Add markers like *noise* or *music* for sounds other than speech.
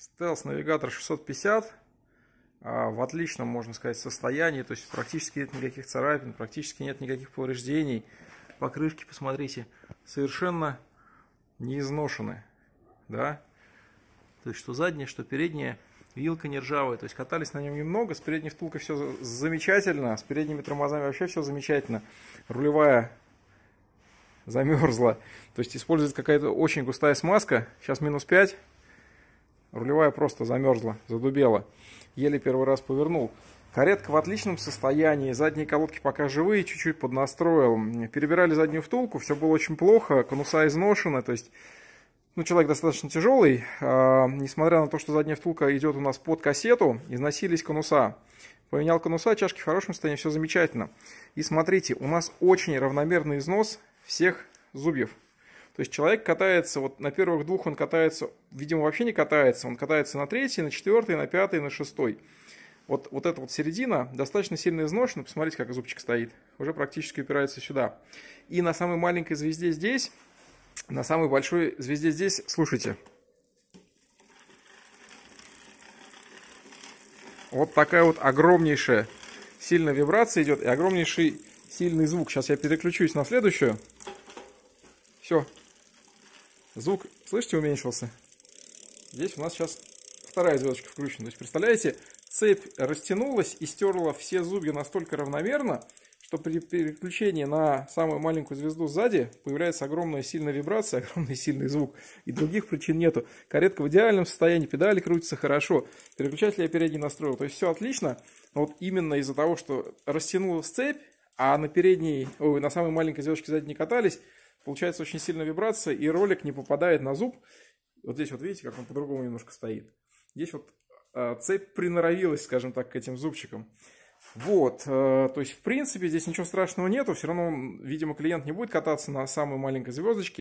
Стелс-навигатор 650 в отличном, можно сказать, состоянии, то есть практически нет никаких царапин, практически нет никаких повреждений. Покрышки, посмотрите, совершенно не изношены, да, то есть что заднее, что переднее, вилка не ржавая, то есть катались на нем немного, с передней втулкой все замечательно, а с передними тормозами вообще все замечательно, рулевая замерзла, то есть используется какая-то очень густая смазка, сейчас минус 5, Рулевая просто замерзла, задубела. Еле первый раз повернул. Каретка в отличном состоянии, задние колодки пока живые, чуть-чуть поднастроил. Перебирали заднюю втулку, все было очень плохо, конуса изношены, то есть... Ну, человек достаточно тяжелый, а, несмотря на то, что задняя втулка идет у нас под кассету, износились конуса. Поменял конуса, чашки в хорошем состоянии, все замечательно. И смотрите, у нас очень равномерный износ всех зубьев. То есть человек катается, вот на первых двух он катается, видимо, вообще не катается, он катается на третий, на четвертый, на пятый, на шестой. Вот, вот эта вот середина достаточно сильно изношена, посмотрите, как зубчик стоит, уже практически упирается сюда. И на самой маленькой звезде здесь, на самой большой звезде здесь, слушайте, вот такая вот огромнейшая сильная вибрация идет и огромнейший сильный звук. Сейчас я переключусь на следующую. Все, Звук, слышите, уменьшился? Здесь у нас сейчас вторая звездочка включена. То есть, представляете, цепь растянулась и стерла все зубья настолько равномерно, что при переключении на самую маленькую звезду сзади появляется огромная сильная вибрация, *laughs* огромный сильный звук. И других причин нету. Каретка в идеальном состоянии, педали крутятся хорошо. Переключатель я передний настроил. То есть все отлично. Но вот именно из-за того, что растянулась цепь, а на передней, ой, на самой маленькой звездочке сзади не катались, получается очень сильная вибрация, и ролик не попадает на зуб. Вот здесь вот видите, как он по-другому немножко стоит. Здесь вот э, цепь приноровилась, скажем так, к этим зубчикам. Вот, э, то есть, в принципе, здесь ничего страшного нету, все равно, видимо, клиент не будет кататься на самой маленькой звездочке,